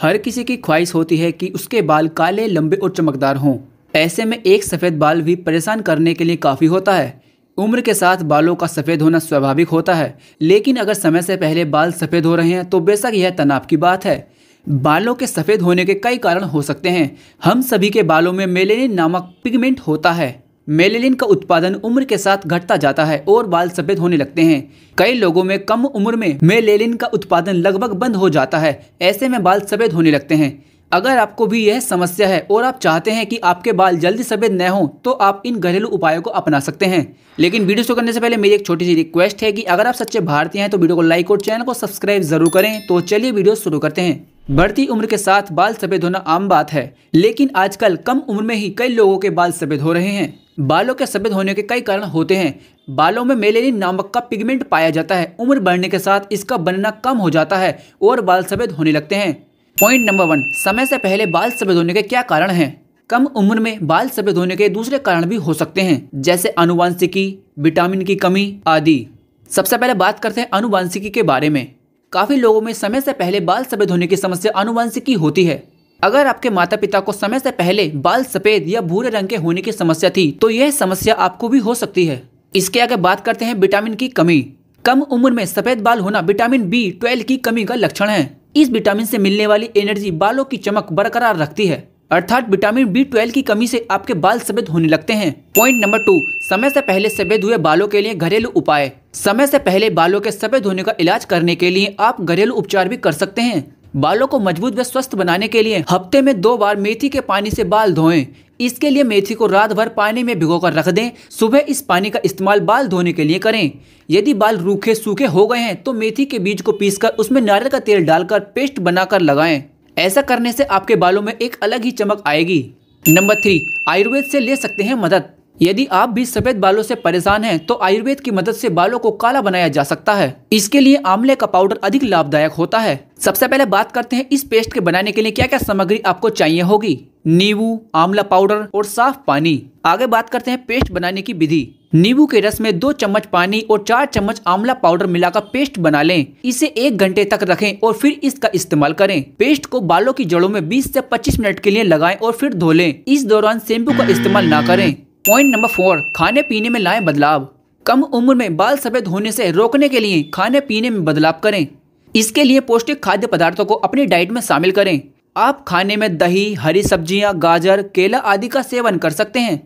हर किसी की ख्वाहिश होती है कि उसके बाल काले लंबे और चमकदार हों ऐसे में एक सफ़ेद बाल भी परेशान करने के लिए काफ़ी होता है उम्र के साथ बालों का सफ़ेद होना स्वाभाविक होता है लेकिन अगर समय से पहले बाल सफ़ेद हो रहे हैं तो बेशक यह तनाव की बात है बालों के सफ़ेद होने के कई कारण हो सकते हैं हम सभी के बालों में मेलेनिन नामक पिगमेंट होता है मेलेलिन का उत्पादन उम्र के साथ घटता जाता है और बाल सफेद होने लगते हैं कई लोगों में कम उम्र में मेलेलिन का उत्पादन लगभग बंद हो जाता है ऐसे में बाल सफेद होने लगते हैं अगर आपको भी यह समस्या है और आप चाहते हैं कि आपके बाल जल्दी सफेद न हो तो आप इन घरेलू उपायों को अपना सकते हैं लेकिन वीडियो शुरू करने से पहले मेरी एक छोटी सी रिक्वेस्ट है कि अगर आप सच्चे भारतीय हैं तो वीडियो को लाइक और चैनल को सब्सक्राइब जरूर करें तो चलिए वीडियो शुरू करते हैं बढ़ती उम्र के साथ बाल सफेद होना आम बात है लेकिन आजकल कम उम्र में ही कई लोगों के बाल सफेद हो रहे हैं बालों के सफ़ेद होने के कई कारण होते हैं बालों में मेलेनी नामक का पिगमेंट पाया जाता है उम्र बढ़ने के साथ इसका बनना कम हो जाता है और बाल सफ़ेद होने लगते हैं पॉइंट नंबर वन समय से पहले बाल सफ़ेद होने के क्या कारण हैं कम उम्र में बाल सफ़ेद होने के दूसरे कारण भी हो सकते हैं जैसे अनुवांशिकी विटामिन की कमी आदि सबसे पहले बात करते हैं अनुवांशिकी के बारे में काफ़ी लोगों में समय से पहले बाल सफ़ेद होने की समस्या अनुवांशिकी होती है अगर आपके माता पिता को समय से पहले बाल सफेद या भूरे रंग के होने की समस्या थी तो यह समस्या आपको भी हो सकती है इसके आगे बात करते हैं विटामिन की कमी कम उम्र में सफेद बाल होना विटामिन बी ट्वेल्व की कमी का लक्षण है इस विटामिन से मिलने वाली एनर्जी बालों की चमक बरकरार रखती है अर्थात विटामिन बी ट्वेल्व की कमी से आपके बाल सफेद होने लगते हैं पॉइंट नंबर टू समय से पहले सफेद हुए बालों के लिए घरेलू उपाय समय से पहले बालों के सफेद होने का इलाज करने के लिए आप घरेलू उपचार भी कर सकते हैं बालों को मजबूत व स्वस्थ बनाने के लिए हफ्ते में दो बार मेथी के पानी से बाल धोएं इसके लिए मेथी को रात भर पानी में भिगोकर रख दें सुबह इस पानी का इस्तेमाल बाल धोने के लिए करें यदि बाल रूखे सूखे हो गए हैं तो मेथी के बीज को पीसकर उसमें नारियल का तेल डालकर पेस्ट बनाकर लगाएं ऐसा करने से आपके बालों में एक अलग ही चमक आएगी नंबर थ्री आयुर्वेद से ले सकते हैं मदद यदि आप भी सफेद बालों से परेशान हैं तो आयुर्वेद की मदद से बालों को काला बनाया जा सकता है इसके लिए आंवले का पाउडर अधिक लाभदायक होता है सबसे पहले बात करते हैं इस पेस्ट के बनाने के लिए क्या क्या सामग्री आपको चाहिए होगी नींबू आंवला पाउडर और साफ पानी आगे बात करते हैं पेस्ट बनाने की विधि नींबू के रस में दो चम्मच पानी और चार चम्मच आंवला पाउडर मिलाकर पेस्ट बना लें इसे एक घंटे तक रखें और फिर इसका इस्तेमाल करें पेस्ट को बालों की जड़ों में 20 से 25 मिनट के लिए लगाएं और फिर धो लें इस दौरान शैम्पू का इस्तेमाल ना करें पॉइंट नंबर फोर खाने पीने में लाएं बदलाव कम उम्र में बाल सफ़ेद होने से रोकने के लिए खाने पीने में बदलाव करें इसके लिए पौष्टिक खाद्य पदार्थों को अपनी डाइट में शामिल करें आप खाने में दही हरी सब्जियां, गाजर केला आदि का सेवन कर सकते हैं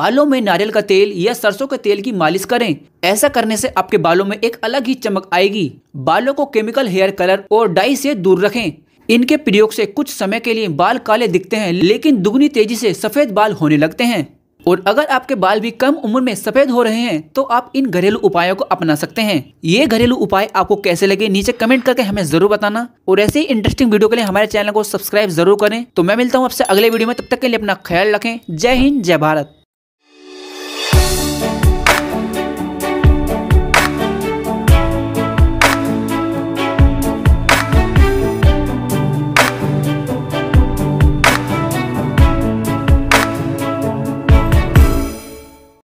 बालों में नारियल का तेल या सरसों के तेल की मालिश करें ऐसा करने से आपके बालों में एक अलग ही चमक आएगी बालों को केमिकल हेयर कलर और डाई से दूर रखें इनके प्रयोग से कुछ समय के लिए बाल काले दिखते हैं लेकिन दुगनी तेजी से सफेद बाल होने लगते हैं और अगर आपके बाल भी कम उम्र में सफेद हो रहे हैं तो आप इन घरेलू उपायों को अपना सकते हैं ये घरेलू उपाय आपको कैसे लगे नीचे कमेंट करके हमें जरूर बताना और ऐसे ही इंटरेस्टिंग वीडियो के लिए हमारे चैनल को सब्सक्राइब जरूर करें तो मैं मिलता हूँ आपसे अगले वीडियो में तब तक के लिए अपना ख्याल रखें जय हिंद जय भारत